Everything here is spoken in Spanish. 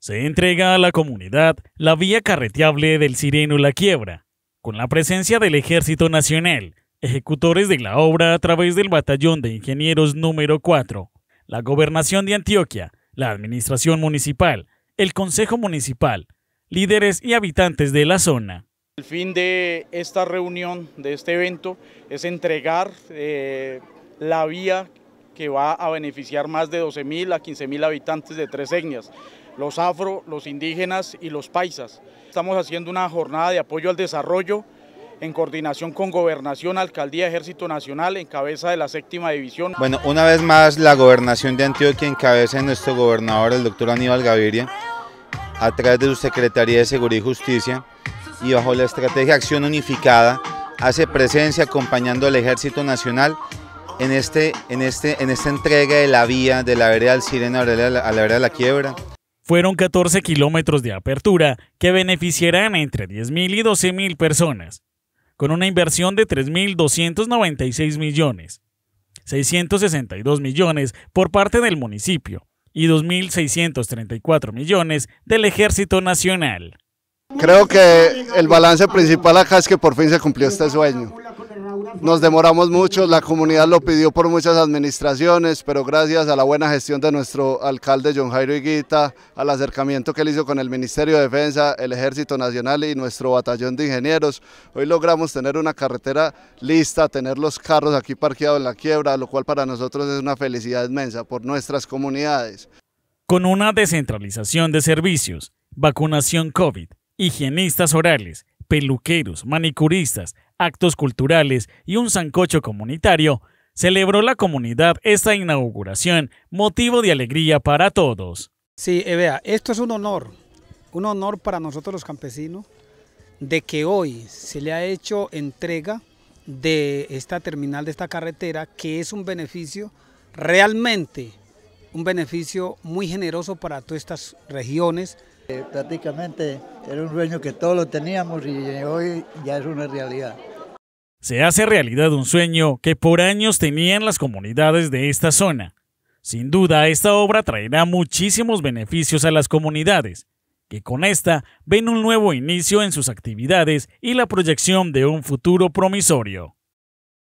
Se entrega a la comunidad la vía carreteable del Sireno La Quiebra, con la presencia del Ejército Nacional, ejecutores de la obra a través del Batallón de Ingenieros número 4, la Gobernación de Antioquia, la Administración Municipal, el Consejo Municipal, líderes y habitantes de la zona. El fin de esta reunión, de este evento, es entregar eh, la vía que va a beneficiar más de 12.000 a 15.000 habitantes de tres etnias, los afro, los indígenas y los paisas. Estamos haciendo una jornada de apoyo al desarrollo en coordinación con Gobernación, Alcaldía, Ejército Nacional, en cabeza de la séptima división. Bueno, una vez más la Gobernación de Antioquia encabeza nuestro gobernador, el doctor Aníbal Gaviria, a través de su Secretaría de Seguridad y Justicia, y bajo la estrategia Acción Unificada hace presencia acompañando al Ejército Nacional en, este, en, este, en esta entrega de la vía de la vereda del Sirena a la vereda de la Quiebra. Fueron 14 kilómetros de apertura que beneficiarán entre 10.000 y 12.000 personas, con una inversión de 3.296 millones, 662 millones por parte del municipio y 2.634 millones del Ejército Nacional. Creo que el balance principal acá es que por fin se cumplió este sueño. Nos demoramos mucho, la comunidad lo pidió por muchas administraciones, pero gracias a la buena gestión de nuestro alcalde John Jairo Higuita, al acercamiento que él hizo con el Ministerio de Defensa, el Ejército Nacional y nuestro batallón de ingenieros, hoy logramos tener una carretera lista, tener los carros aquí parqueados en la quiebra, lo cual para nosotros es una felicidad inmensa por nuestras comunidades. Con una descentralización de servicios, vacunación COVID, higienistas orales, peluqueros, manicuristas, actos culturales y un sancocho comunitario, celebró la comunidad esta inauguración, motivo de alegría para todos. Sí, eh, vea, esto es un honor, un honor para nosotros los campesinos, de que hoy se le ha hecho entrega de esta terminal, de esta carretera, que es un beneficio realmente, un beneficio muy generoso para todas estas regiones, prácticamente era un sueño que todos lo teníamos y hoy ya es una realidad. Se hace realidad un sueño que por años tenían las comunidades de esta zona. Sin duda, esta obra traerá muchísimos beneficios a las comunidades, que con esta ven un nuevo inicio en sus actividades y la proyección de un futuro promisorio.